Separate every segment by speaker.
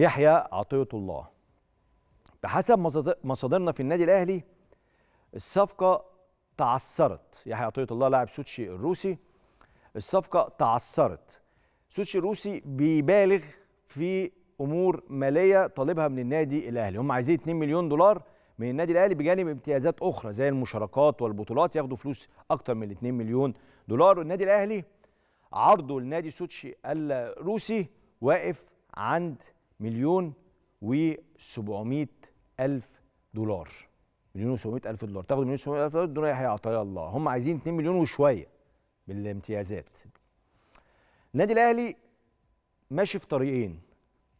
Speaker 1: يحيى عطية الله بحسب مصادرنا في النادي الأهلي الصفقة تعثرت يحيى عطية الله لاعب سوتشي الروسي الصفقة تعثرت سوتشي الروسي بيبالغ في امور ماليه طالبها من النادي الاهلي هم عايزين 2 مليون دولار من النادي الاهلي بجانب امتيازات اخرى زي المشاركات والبطولات ياخدوا فلوس اكتر من 2 مليون دولار والنادي الاهلي عرضه لنادي سوتشي الروسي واقف عند مليون و700 ألف دولار مليون و700 ألف دولار تاخد مليون و700 ألف دولار دول عطايا الله هم عايزين 2 مليون وشوية بالامتيازات النادي الأهلي ماشي في طريقين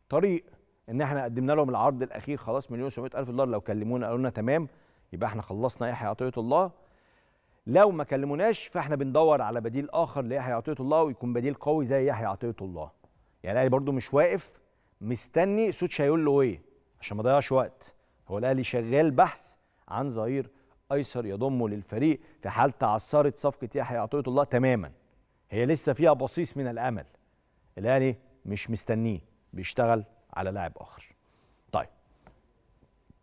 Speaker 1: طريق ان احنا قدمنا لهم العرض الاخير خلاص مليون و700 الف دولار لو كلمونا قالوا لنا تمام يبقى احنا خلصنا يحيى عطيه الله لو ما كلموناش فاحنا بندور على بديل اخر ليحيى عطيه الله ويكون بديل قوي زي يحيى عطيه الله يعني الاهلي برده مش واقف مستني سوتش هيقول له ايه عشان ما ضيعش وقت هو الاهلي شغال بحث عن ظهير ايسر يضمه للفريق في حال تعثرت صفقه يحيى عطيه الله تماما هي لسه فيها بصيص من الامل الاهلي مش مستنيه بيشتغل على لاعب اخر طيب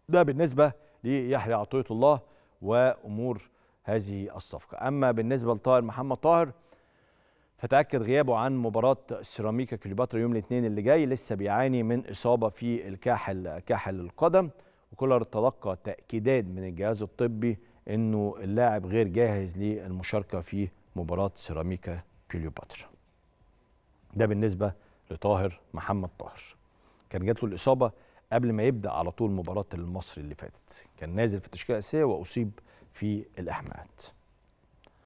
Speaker 1: ده بالنسبه ليحيى عطيه الله وامور هذه الصفقه اما بالنسبه لطاهر محمد طاهر فتأكد غيابه عن مباراة سيراميكا كليوباترا يوم الاثنين اللي جاي لسه بيعاني من إصابة في الكاحل كاحل القدم وكولر تلقى تأكيدات من الجهاز الطبي إنه اللاعب غير جاهز للمشاركة في مباراة سيراميكا كليوباترا ده بالنسبة لطاهر محمد طاهر كان جات له الإصابة قبل ما يبدأ على طول مباراة المصري اللي فاتت كان نازل في التشكيلة الأساسية وأصيب في الإحماءات